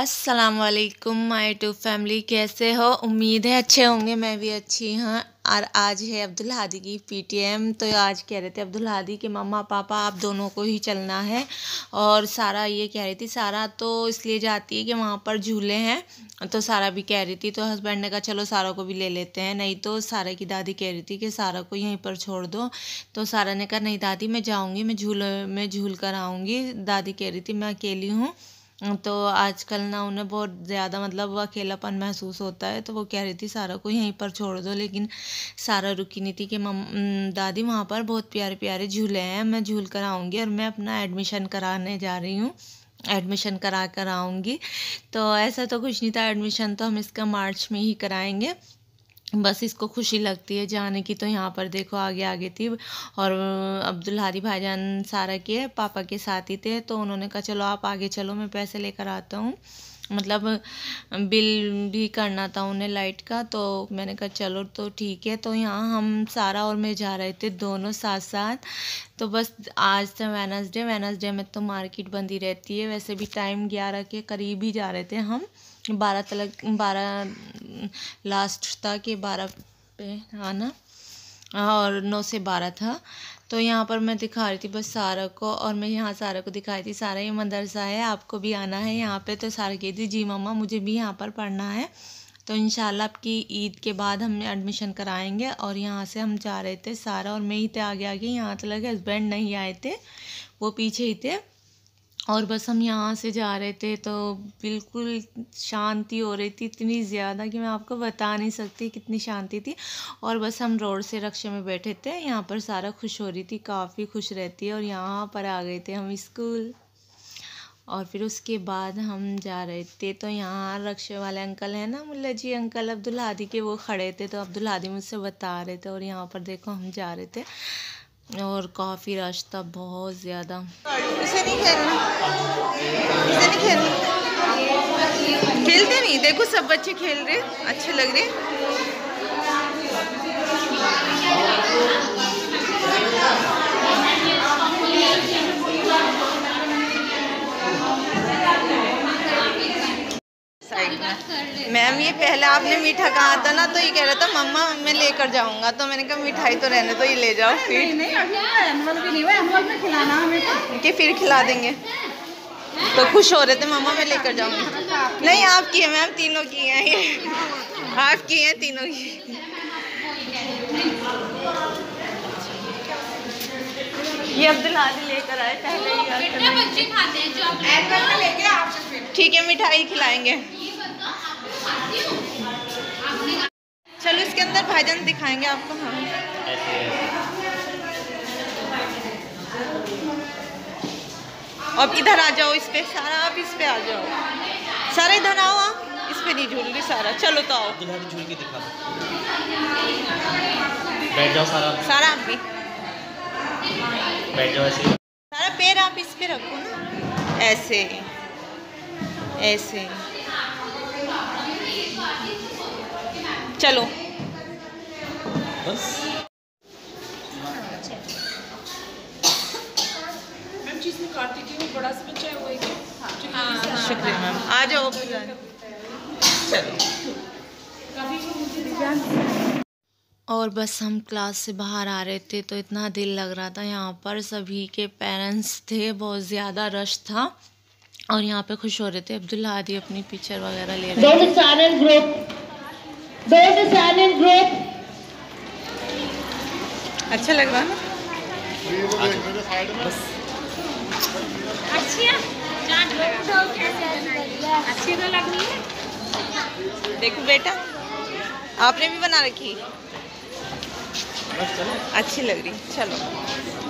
असलकम माई to family कैसे हो उम्मीद है अच्छे होंगे मैं भी अच्छी हूँ और आज है अब्दुल हादी की पीटीएम तो आज कह रहे थे अब्दुल हादी के मम्मा पापा आप दोनों को ही चलना है और सारा ये कह रही थी सारा तो इसलिए जाती है कि वहाँ पर झूले हैं तो सारा भी कह रही थी तो हस्बैंड ने कहा चलो सारा को भी ले लेते हैं नहीं तो सारा की दादी कह रही थी कि सारा को यहीं पर छोड़ दो तो सारा ने कहा नहीं दादी मैं जाऊँगी मैं झूल में झूल कर आऊँगी दादी कह रही थी मैं अकेली हूँ तो आजकल ना उन्हें बहुत ज़्यादा मतलब अकेलापन महसूस होता है तो वो कह रही थी सारा को यहीं पर छोड़ दो लेकिन सारा रुकी नहीं थी कि मम दादी वहाँ पर बहुत प्यारे प्यारे झूले हैं मैं झूल कर आऊँगी और मैं अपना एडमिशन कराने जा रही हूँ एडमिशन करा कर आऊँगी तो ऐसा तो कुछ नहीं था एडमिशन तो हम इसका मार्च में ही कराएँगे बस इसको खुशी लगती है जाने की तो यहाँ पर देखो आगे आगे थी और अब्दुल हारी भाईजान सारा के पापा के साथ ही थे तो उन्होंने कहा चलो आप आगे चलो मैं पैसे लेकर आता हूँ मतलब बिल भी करना था उन्हें लाइट का तो मैंने कहा चलो तो ठीक है तो यहाँ हम सारा और मैं जा रहे थे दोनों साथ साथ तो बस आज था वेनसडे वेनसडे में तो मार्केट बंद ही रहती है वैसे भी टाइम ग्यारह के करीब ही जा रहे थे हम बारह तक बारह लास्ट था कि बारह पे आना हाँ हाँ, और नौ से बारह था तो यहाँ पर मैं दिखा रही थी बस सारा को और मैं यहाँ सारा को दिखा रही थी सारा ये मदरसा है आपको भी आना है यहाँ पे तो सारा कहती जी मामा मुझे भी यहाँ पर पढ़ना है तो इन आपकी ईद के बाद हम एडमिशन कराएंगे और यहाँ से हम जा रहे थे सारा और मैं ही थे आगे आगे यहाँ तक हस्बैंड नहीं आए थे वो पीछे ही थे और बस हम यहाँ से जा रहे थे तो बिल्कुल शांति हो रही थी इतनी ज़्यादा कि मैं आपको बता नहीं सकती कितनी शांति थी और बस हम रोड से रक्शे में बैठे थे यहाँ पर सारा खुश हो रही थी काफ़ी खुश रहती है और यहाँ पर आ गए थे हम स्कूल और फिर उसके बाद हम जा रहे थे तो यहाँ रक्शे वाले अंकल हैं ना मुल्ला जी अंकल अब्दुल हादी के वो खड़े थे तो अब्दुल हादी मुझसे बता रहे थे और यहाँ पर देखो हम जा रहे थे और काफ़ी था बहुत ज़्यादा इसे नहीं खेलना इसे नहीं खेलना खेलते नहीं देखो सब बच्चे खेल रहे अच्छे लग रहे ये पहले आपने मीठा कहा था ना तो ये कह रहा था मम्मा मैं लेकर जाऊंगा तो मैंने कहा मिठाई तो रहने तो ये ले जाओ फिर नहीं तो। कि फिर खिला देंगे तो खुश हो रहे थे मम्मा मैं लेकर जाऊंगी नहीं आप किए मैं आप तीनों की हैं ये आप किए हैं तीनों की ये अब्दुल हादी लेकर आए पहले ही तो ठीक है मिठाई खिलाएंगे चलो इसके अंदर भाईजान दिखाएंगे आपको हम हाँ। अब इधर आ जाओ इस पे सारा आप इस पे आ जाओ सारा इधर आओ आप हाँ। इस पे नहीं झूल रही सारा चलो तो आओ इधर झूल के दिखा बैठ जाओ सारा सारा आप भी बैठ जाओ ऐसे सारा पैर आप इस पे रखो ना ऐसे ऐसे चलो बड़ा सा बच्चा है हाँ, हाँ शुक्रिया मैम आ जाओ और बस हम क्लास से बाहर आ रहे थे तो इतना दिल लग रहा था यहाँ पर सभी के पेरेंट्स थे बहुत ज़्यादा रश था और यहाँ पे खुश हो रहे थे अब्दुल्ला आदि अपनी पिक्चर वगैरह ले रहे थे There is a group. अच्छा लग रहा है अच्छी तो लग रही है देखो बेटा आपने भी बना रखी अच्छी लग रही चलो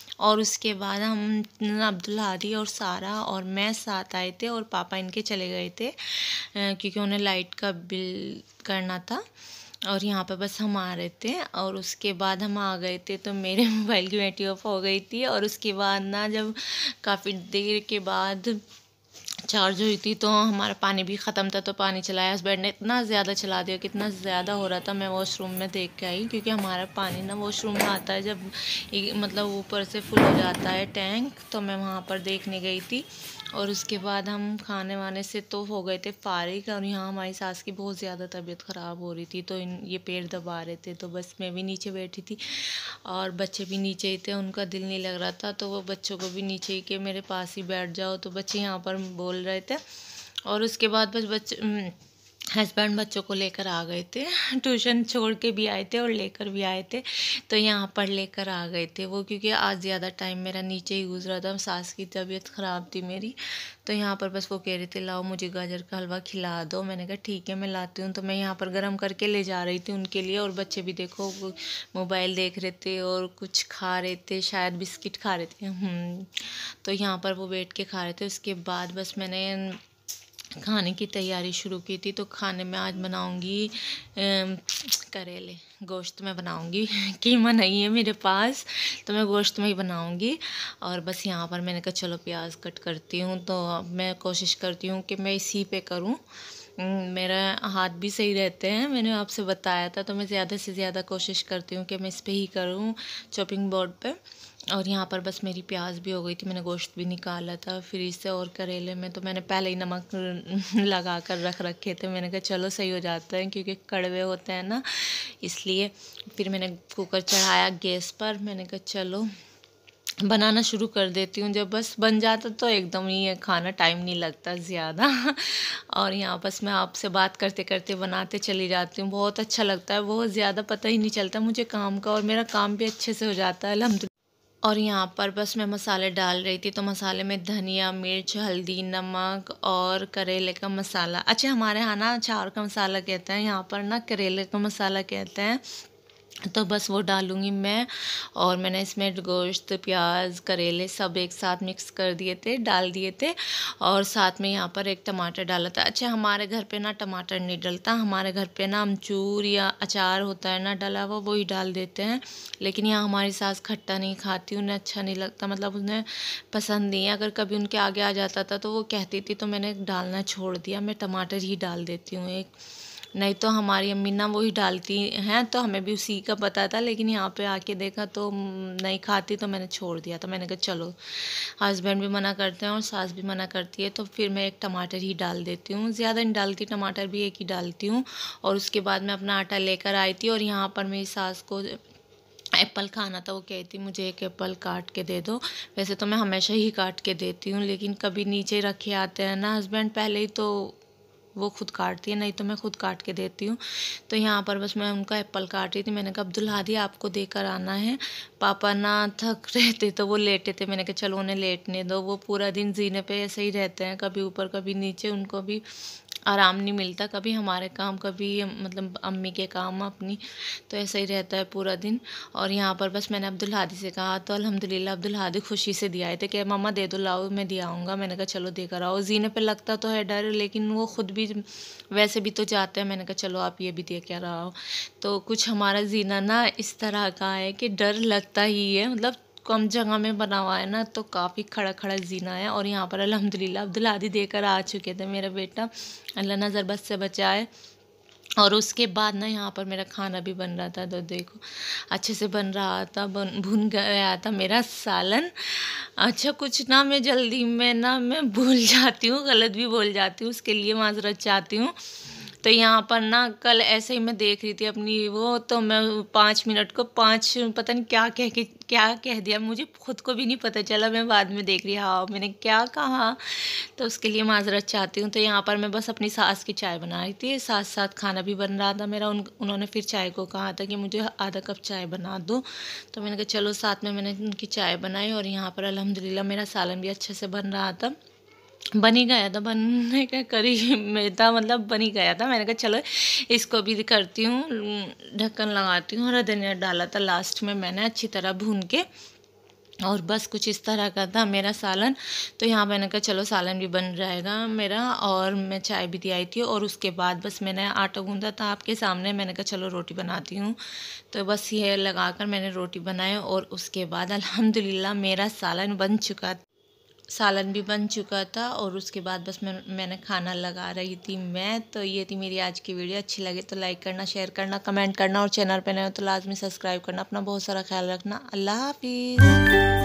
और उसके बाद हम अब्दुल हादी और सारा और मैं साथ आए थे और पापा इनके चले गए थे क्योंकि उन्हें लाइट का बिल करना था और यहाँ पे बस हम आ रहे थे और उसके बाद हम आ गए थे तो मेरे मोबाइल की बैटरी ऑफ हो गई थी और उसके बाद ना जब काफ़ी देर के बाद चार्ज हुई थी तो हमारा पानी भी ख़त्म था तो पानी चलाया हस्बैंड ने इतना ज़्यादा चला दिया कि इतना ज़्यादा हो रहा था मैं वॉशरूम में देख के आई क्योंकि हमारा पानी ना वॉशरूम में आता है जब मतलब ऊपर से फुल हो जाता है टैंक तो मैं वहाँ पर देखने गई थी और उसके बाद हम खाने वाने से तो हो गए थे फारिग और यहाँ हमारी सास की बहुत ज़्यादा तबीयत ख़राब हो रही थी तो इन ये पेड़ दबा रहे थे तो बस मैं भी नीचे बैठी थी और बच्चे भी नीचे ही थे उनका दिल नहीं लग रहा था तो वो बच्चों को भी नीचे ही के मेरे पास ही बैठ जाओ तो बच्चे यहाँ पर बोल रहे थे और उसके बाद बस बच्चे हस्बैंड बच्चों को लेकर आ गए थे ट्यूशन छोड़ के भी आए थे और लेकर भी आए थे तो यहाँ पर लेकर आ गए थे वो क्योंकि आज ज़्यादा टाइम मेरा नीचे ही गुजरा था सास की तबीयत ख़राब थी मेरी तो यहाँ पर बस वो कह रहे थे लाओ मुझे गाजर का हलवा खिला दो मैंने कहा ठीक है मैं लाती हूँ तो मैं यहाँ पर गर्म करके ले जा रही थी उनके लिए और बच्चे भी देखो मोबाइल देख रहे थे और कुछ खा रहे थे शायद बिस्किट खा रहे थे हम्म, तो यहाँ पर वो बैठ के खा रहे थे उसके बाद बस मैंने खाने की तैयारी शुरू की थी तो खाने में आज बनाऊंगी करेले गोश्त में बनाऊंगी कीमा नहीं है मेरे पास तो मैं गोश्त में ही बनाऊंगी और बस यहाँ पर मैंने कहा चलो प्याज कट करती हूँ तो मैं कोशिश करती हूँ कि मैं इसी पे करूँ हम्म, मेरा हाथ भी सही रहते हैं मैंने आपसे बताया था तो मैं ज़्यादा से ज़्यादा कोशिश करती हूँ कि मैं इस पर ही करूँ चॉपिंग बोर्ड पे और यहाँ पर बस मेरी प्याज भी हो गई थी मैंने गोश्त भी निकाला था फ्रिज से और करेले में तो मैंने पहले ही नमक लगा कर रख रखे थे मैंने कहा चलो सही हो जाता है क्योंकि कड़वे होते हैं ना इसलिए फिर मैंने कुकर चढ़ाया गैस पर मैंने कहा चलो बनाना शुरू कर देती हूँ जब बस बन जाता तो एकदम ही ये खाना टाइम नहीं लगता ज़्यादा और यहाँ बस मैं आपसे बात करते करते बनाते चली जाती हूँ बहुत अच्छा लगता है बहुत ज़्यादा पता ही नहीं चलता मुझे काम का और मेरा काम भी अच्छे से हो जाता है अलहमद और यहाँ पर बस मैं मसाले डाल रही थी तो मसाले में धनिया मिर्च हल्दी नमक और करेले का मसाला अच्छा हमारे यहाँ ना अचार का मसाला कहते हैं यहाँ पर ना करेले का मसाला कहते हैं तो बस वो डालूँगी मैं और मैंने इसमें गोश्त प्याज करेले सब एक साथ मिक्स कर दिए थे डाल दिए थे और साथ में यहाँ पर एक टमाटर डाला था अच्छा हमारे घर पे ना टमाटर नहीं डलता हमारे घर पे ना अमचूर या अचार होता है ना डला हुआ वो ही डाल देते हैं लेकिन यहाँ हमारी सास खट्टा नहीं खाती उन्हें अच्छा नहीं लगता मतलब उन्हें पसंद नहीं है अगर कभी उनके आगे आ जाता था तो वो कहती थी तो मैंने डालना छोड़ दिया मैं टमाटर ही डाल देती हूँ एक नहीं तो हमारी अम्मी ना वही डालती हैं तो हमें भी उसी का पता था लेकिन यहाँ पे आके देखा तो नहीं खाती तो मैंने छोड़ दिया तो मैंने कहा चलो हस्बैंड भी मना करते हैं और सास भी मना करती है तो फिर मैं एक टमाटर ही डाल देती हूँ ज़्यादा नहीं डालती टमाटर भी एक ही डालती हूँ और उसके बाद मैं अपना आटा लेकर आई थी और यहाँ पर मेरी सास को एप्पल खाना था वो कहती मुझे एक एप्पल काट के दे दो वैसे तो मैं हमेशा ही काट के देती हूँ लेकिन कभी नीचे रखे आते हैं ना हस्बैंड पहले ही तो वो खुद काटती है नहीं तो मैं खुद काट के देती हूँ तो यहाँ पर बस मैं उनका एप्पल काट रही थी मैंने कहा अब्दुल हादी आपको देकर आना है पापा ना थक रहे थे तो वो लेटे थे मैंने कहा चलो उन्हें लेटने दो वो पूरा दिन जीने पे ऐसे ही रहते हैं कभी ऊपर कभी नीचे उनको भी आराम नहीं मिलता कभी हमारे काम कभी मतलब अम्मी के काम अपनी तो ऐसा ही रहता है पूरा दिन और यहाँ पर बस मैंने अब्दुल हादी से कहा तो अल्हम्दुलिल्लाह अब्दुल हादी खुशी से दिया आए थे कि मामा दे दो लाओ मैं दिया आऊँगा मैंने कहा चलो दे कर आओ जीने पर लगता तो है डर लेकिन वो ख़ुद भी वैसे भी तो जाते हैं मैंने कहा चलो आप ये भी दे कर आओ तो कुछ हमारा जीना ना इस तरह का है कि डर लगता ही है मतलब कम जगह में बना हुआ है ना तो काफ़ी खड़ा खड़ा जीना है और यहाँ पर अलहमदिल्ला आदि देकर आ चुके थे मेरा बेटा अल्लाह ना ज़रबत से बचाए और उसके बाद ना यहाँ पर मेरा खाना भी बन रहा था तो देखो अच्छे से बन रहा था भुन गया था मेरा सालन अच्छा कुछ ना मैं जल्दी में ना मैं भूल जाती हूँ गलत भी बोल जाती हूँ उसके लिए माजरत चाहती हूँ तो यहाँ पर ना कल ऐसे ही मैं देख रही थी अपनी वो तो मैं पाँच मिनट को पाँच पता नहीं क्या कह के क्या कह दिया मुझे खुद को भी नहीं पता चला मैं बाद में देख रही हाँ मैंने क्या कहा तो उसके लिए माजरत चाहती हूँ तो यहाँ पर मैं बस अपनी सास की चाय बना रही थी साथ साथ खाना भी बन रहा था मेरा उन उन्होंने फिर चाय को कहा था कि मुझे आधा कप चाय बना दो तो मैंने कहा चलो साथ में मैंने उनकी चाय बनाई और यहाँ पर अलहमदिल्ला मेरा सालन भी अच्छे से बन रहा था बन ही गया था बनने का करी मेरा मतलब बन ही गया था मैंने कहा चलो इसको भी करती हूँ ढक्कन लगाती हूँ और धनिया डाला था लास्ट में मैंने अच्छी तरह भून के और बस कुछ इस तरह का था मेरा सालन तो यहाँ मैंने कहा चलो सालन भी बन जाएगा मेरा और मैं चाय भी दी आई थी और उसके बाद बस मैंने आटा गूंदा था आपके सामने मैंने कहा चलो रोटी बनाती हूँ तो बस ये लगाकर मैंने रोटी बनाई और उसके बाद अल्हम्दुलिल्लाह मेरा सालन बन चुका सालन भी बन चुका था और उसके बाद बस मैं मैंने खाना लगा रही थी मैं तो ये थी मेरी आज की वीडियो अच्छी लगे तो लाइक करना शेयर करना कमेंट करना और चैनल पर नए हो तो लाजमी सब्सक्राइब करना अपना बहुत सारा ख्याल रखना अल्लाह हाफिज़